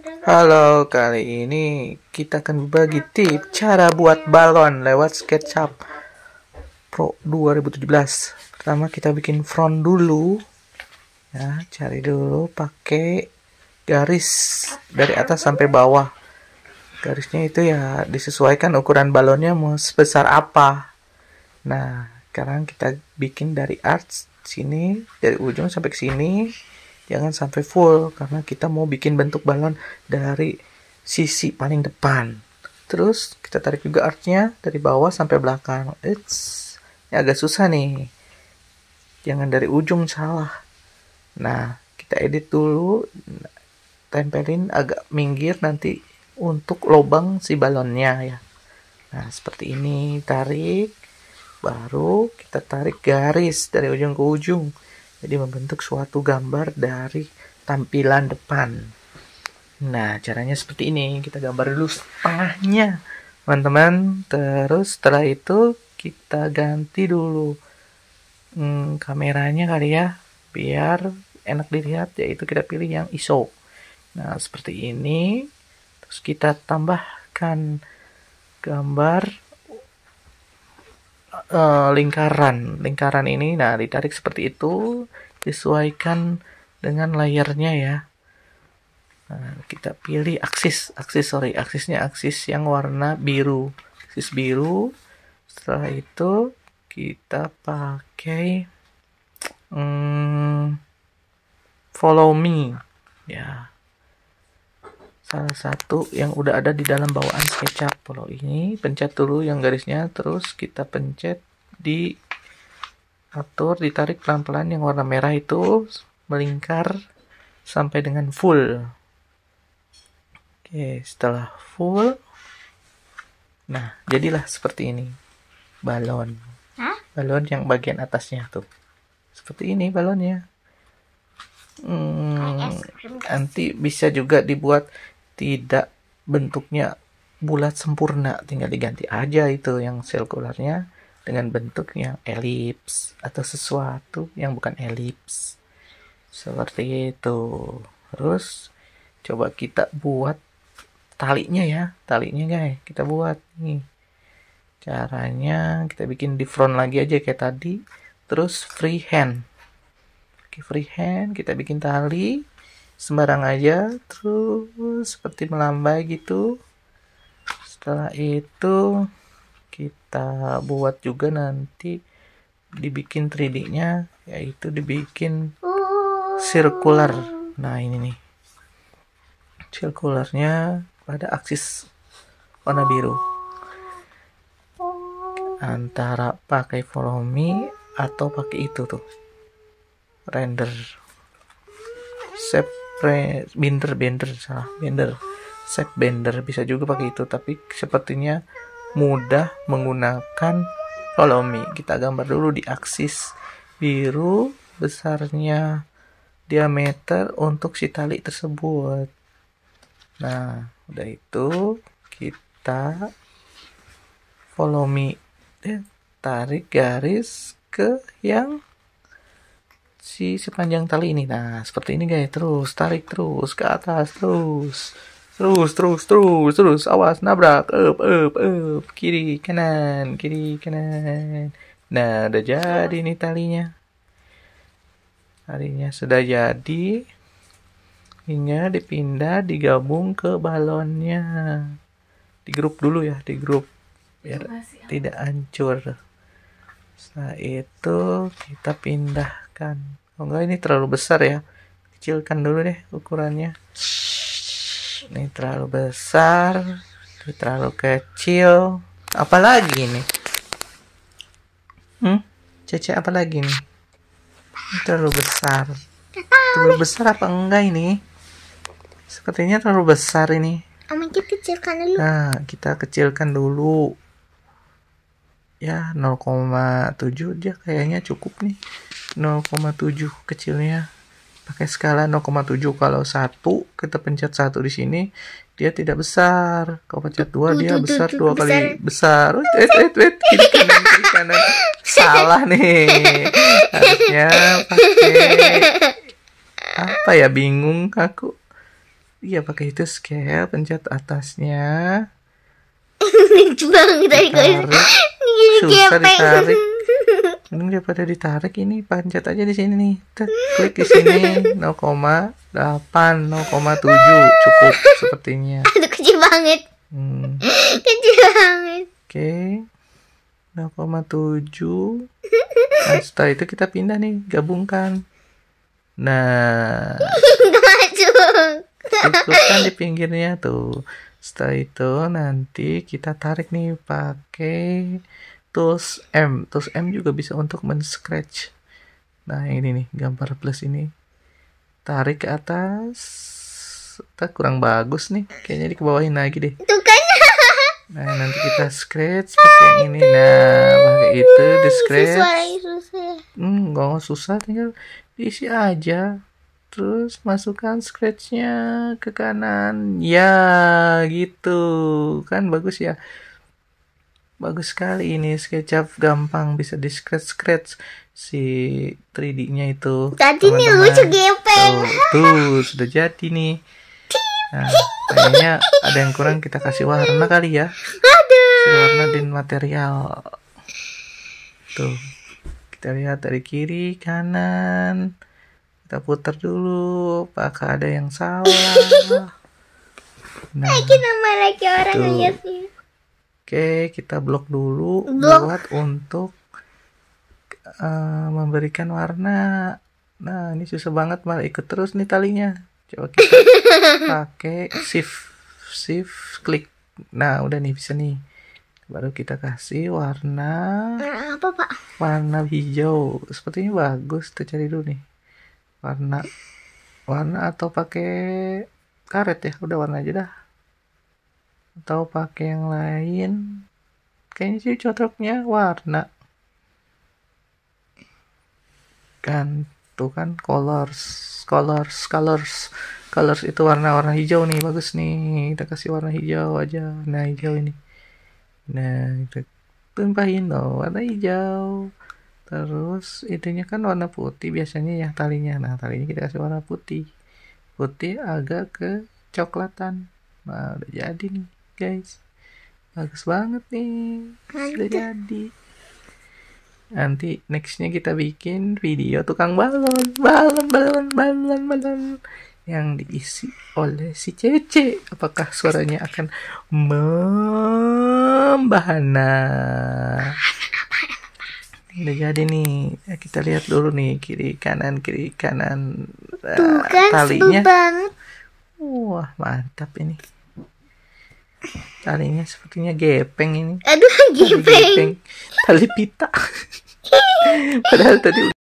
Halo, kali ini kita akan berbagi tips cara buat balon lewat SketchUp Pro 2017. Pertama kita bikin front dulu. Ya, cari dulu pakai garis dari atas sampai bawah. Garisnya itu ya disesuaikan ukuran balonnya mau sebesar apa. Nah, sekarang kita bikin dari arts sini dari ujung sampai ke sini jangan sampai full karena kita mau bikin bentuk balon dari sisi paling depan terus kita tarik juga artnya dari bawah sampai belakang it's ini agak susah nih jangan dari ujung salah nah kita edit dulu tempelin agak minggir nanti untuk lubang si balonnya ya nah seperti ini tarik baru kita tarik garis dari ujung ke ujung jadi membentuk suatu gambar dari tampilan depan. Nah, caranya seperti ini. Kita gambar dulu setengahnya, teman-teman. Terus setelah itu kita ganti dulu hmm, kameranya kali ya, biar enak dilihat. Yaitu kita pilih yang ISO. Nah, seperti ini. Terus kita tambahkan gambar uh, lingkaran. Lingkaran ini nah ditarik seperti itu, disesuaikan dengan layarnya ya. Nah, kita pilih aksis, aksis sorry, aksisnya aksis yang warna biru, aksis biru. Setelah itu kita pakai hmm, follow me ya salah satu yang udah ada di dalam bawaan SketchUp. Kalau ini pencet dulu yang garisnya, terus kita pencet di atur ditarik pelan-pelan yang warna merah itu melingkar sampai dengan full. Oke, setelah full nah, jadilah seperti ini. Balon. Balon yang bagian atasnya tuh. Seperti ini balonnya. Hmm, nanti bisa juga dibuat tidak bentuknya bulat sempurna tinggal diganti aja itu yang sirkularnya dengan bentuk yang elips atau sesuatu yang bukan elips seperti itu terus coba kita buat talinya ya talinya guys kita buat nih caranya kita bikin di front lagi aja kayak tadi terus free hand free hand kita bikin tali sembarang aja terus seperti melambai gitu setelah itu kita buat juga nanti dibikin 3D nya yaitu dibikin circular nah ini nih circularnya pada aksis warna biru antara pakai follow me atau pakai itu tuh render shape Re Binder Bender salah binder, set binder bisa juga pakai itu tapi sepertinya mudah menggunakan follow me kita gambar dulu di aksis biru besarnya diameter untuk si tali tersebut nah udah itu kita follow me tarik garis ke yang si sepanjang tali ini. Nah, seperti ini guys, terus tarik terus ke atas terus. Terus, terus, terus, terus, awas nabrak, up, up, up, kiri, kanan, kiri, kanan. Nah, udah jadi nih talinya. Talinya sudah jadi. hingga dipindah, digabung ke balonnya. Di grup dulu ya, di grup biar tidak hancur. Setelah itu kita pindah kecilkan oh enggak ini terlalu besar ya kecilkan dulu deh ukurannya ini terlalu besar ini terlalu kecil apalagi ini hmm cece apalagi nih ini terlalu besar terlalu besar apa enggak ini sepertinya terlalu besar ini kita kecilkan dulu nah kita kecilkan dulu ya 0,7 aja kayaknya cukup nih 0,7 kecilnya pakai skala 0,7 kalau 1 kita pencet 1 di sini dia tidak besar kalau pencet 2 dia besar dua kali besar wait wait wait kiri kanan kiri kanan salah nih harusnya pakai apa ya bingung aku iya pakai itu scale pencet atasnya lucu banget susah ditarik Mending daripada ditarik ini panjat aja di sini nih. Tet, klik di sini 0,8 0,7 cukup sepertinya. Aduh kecil banget. Hmm. Kecil banget. Oke. Okay. 0,7. Nah, setelah itu kita pindah nih, gabungkan. Nah. kan di pinggirnya tuh. Setelah itu nanti kita tarik nih pakai tools M tools M juga bisa untuk men scratch nah ini nih gambar plus ini tarik ke atas kita kurang bagus nih kayaknya di dikebawahin lagi deh kan. nah nanti kita scratch pakai yang ah, ini nah pakai itu di scratch susah. hmm nggak susah tinggal diisi aja terus masukkan scratchnya ke kanan ya gitu kan bagus ya bagus sekali ini SketchUp gampang bisa di scratch scratch si 3D-nya itu. Jadi ini nih lucu gepeng. Tuh, tuh sudah jadi nih. Nah, kayaknya ada yang kurang kita kasih warna kali ya. Ada. Warna dan material. Tuh. Kita lihat dari kiri, kanan. Kita putar dulu. Apakah ada yang salah? Nah, lagi nama lagi orang Oke, kita blok dulu blok. buat untuk uh, memberikan warna. Nah, ini susah banget malah ikut terus nih talinya. Coba kita pakai shift shift klik. Nah, udah nih bisa nih. Baru kita kasih warna apa, Pak? Warna hijau. Sepertinya bagus. Kita cari dulu nih. Warna warna atau pakai karet ya? Udah warna aja dah atau pakai yang lain kayaknya sih cocoknya warna kan tuh kan colors colors colors colors itu warna-warna hijau nih bagus nih kita kasih warna hijau aja nah hijau ini nah kita tumpahin dong warna hijau terus itunya kan warna putih biasanya ya talinya nah talinya kita kasih warna putih putih agak ke coklatan nah udah jadi nih guys bagus banget nih sudah jadi nanti nextnya kita bikin video tukang balon balon balon balon balon yang diisi oleh si Cece apakah suaranya akan membahana udah jadi nih eh, kita lihat dulu nih kiri kanan kiri kanan eh, Tuh kan, talinya wah mantap ini Talinya sepertinya gepeng ini. Aduh, gepeng. Tali pita. Padahal tadi